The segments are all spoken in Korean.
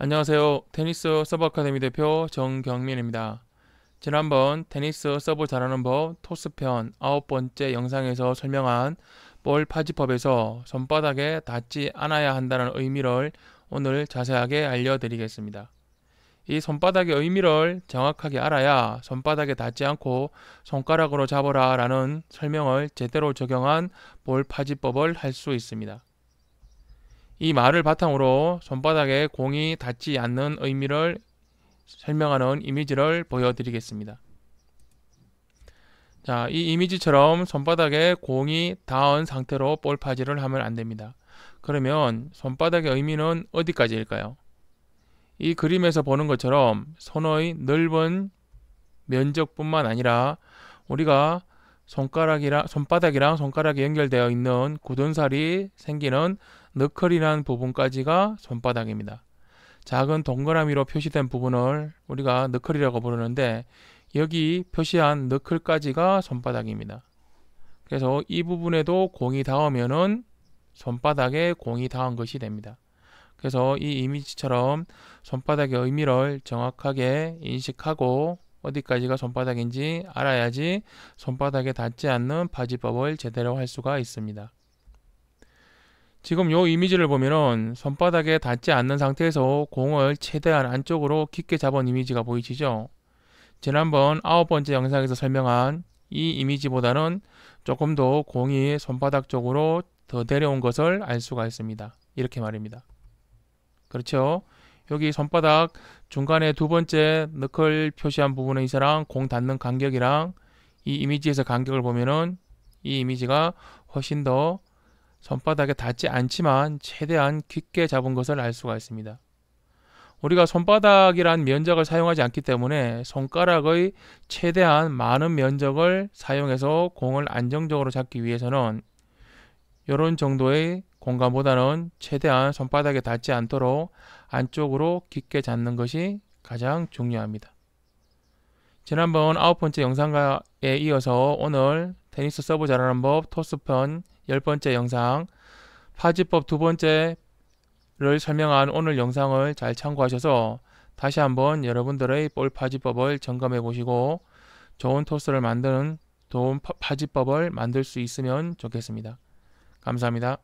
안녕하세요. 테니스 서버 아카데미 대표 정경민입니다. 지난번 테니스 서브 잘하는 법 토스편 아홉 번째 영상에서 설명한 볼 파지법에서 손바닥에 닿지 않아야 한다는 의미를 오늘 자세하게 알려드리겠습니다. 이 손바닥의 의미를 정확하게 알아야 손바닥에 닿지 않고 손가락으로 잡아라 라는 설명을 제대로 적용한 볼 파지법을 할 수 있습니다. 이 말을 바탕으로 손바닥에 공이 닿지 않는 의미를 설명하는 이미지를 보여드리겠습니다. 자, 이 이미지처럼 손바닥에 공이 닿은 상태로 볼파지를 하면 안됩니다. 그러면 손바닥의 의미는 어디까지일까요? 이 그림에서 보는 것처럼 손의 넓은 면적뿐만 아니라 우리가 손가락이랑 손바닥이랑 손가락이 연결되어 있는 굳은살이 생기는 너클이라는 부분까지가 손바닥입니다. 작은 동그라미로 표시된 부분을 우리가 너클이라고 부르는데 여기 표시한 너클까지가 손바닥입니다. 그래서 이 부분에도 공이 닿으면은 손바닥에 공이 닿은 것이 됩니다. 그래서 이 이미지처럼 손바닥의 의미를 정확하게 인식하고 어디까지가 손바닥인지 알아야지 손바닥에 닿지 않는 바지법을 제대로 할 수가 있습니다. 지금 요 이미지를 보면 손바닥에 닿지 않는 상태에서 공을 최대한 안쪽으로 깊게 잡은 이미지가 보이시죠? 지난번 아홉 번째 영상에서 설명한 이 이미지보다는 조금 더 공이 손바닥 쪽으로 더 내려온 것을 알 수가 있습니다. 이렇게 말입니다. 그렇죠? 여기 손바닥 중간에 두 번째 너클 표시한 부분에 이사랑 공 닿는 간격이랑 이 이미지에서 간격을 보면은 이 이미지가 훨씬 더 손바닥에 닿지 않지만 최대한 깊게 잡은 것을 알 수가 있습니다. 우리가 손바닥이란 면적을 사용하지 않기 때문에 손가락의 최대한 많은 면적을 사용해서 공을 안정적으로 잡기 위해서는 이런 정도의 공간보다는 최대한 손바닥에 닿지 않도록 안쪽으로 깊게 잡는 것이 가장 중요합니다. 지난번 아홉 번째 영상에 이어서 오늘 테니스 서브 잘하는 법 토스편 열 번째 영상 파지법 두 번째를 설명한 오늘 영상을 잘 참고하셔서 다시 한번 여러분들의 볼 파지법을 점검해 보시고 좋은 토스를 만드는 좋은 파지법을 만들 수 있으면 좋겠습니다. 감사합니다.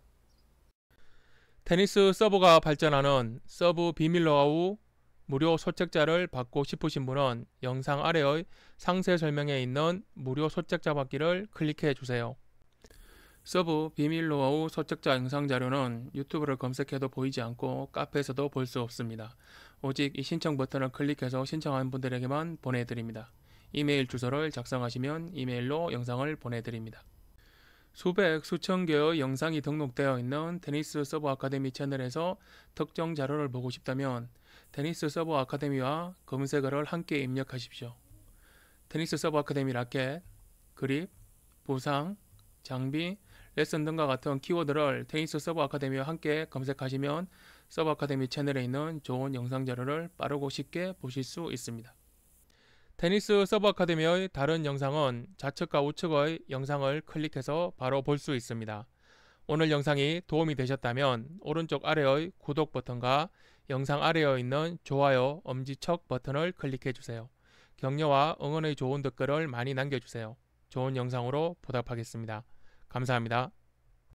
테니스 서버가 발전하는 서브 비밀러하우 무료 소책자를 받고 싶으신 분은 영상 아래의 상세 설명에 있는 무료 소책자 받기를 클릭해 주세요. 서브 비밀로우 소책자 영상 자료는 유튜브를 검색해도 보이지 않고 카페에서도 볼 수 없습니다. 오직 이 신청 버튼을 클릭해서 신청한 분들에게만 보내드립니다. 이메일 주소를 작성하시면 이메일로 영상을 보내드립니다. 수백, 수천 개의 영상이 등록되어 있는 테니스 서버 아카데미 채널에서 특정 자료를 보고 싶다면 테니스 서버 아카데미와 검색어를 함께 입력하십시오. 데니스 서버 아카데미 라켓, 그립, 보상, 장비, 레슨 등과 같은 키워드를 테니스 서버 아카데미와 함께 검색하시면 서버 아카데미 채널에 있는 좋은 영상 자료를 빠르고 쉽게 보실 수 있습니다. 테니스 서버 아카데미의 다른 영상은 좌측과 우측의 영상을 클릭해서 바로 볼 수 있습니다. 오늘 영상이 도움이 되셨다면 오른쪽 아래의 구독 버튼과 영상 아래에 있는 좋아요, 엄지척 버튼을 클릭해주세요. 격려와 응원의 좋은 댓글을 많이 남겨주세요. 좋은 영상으로 보답하겠습니다. 감사합니다.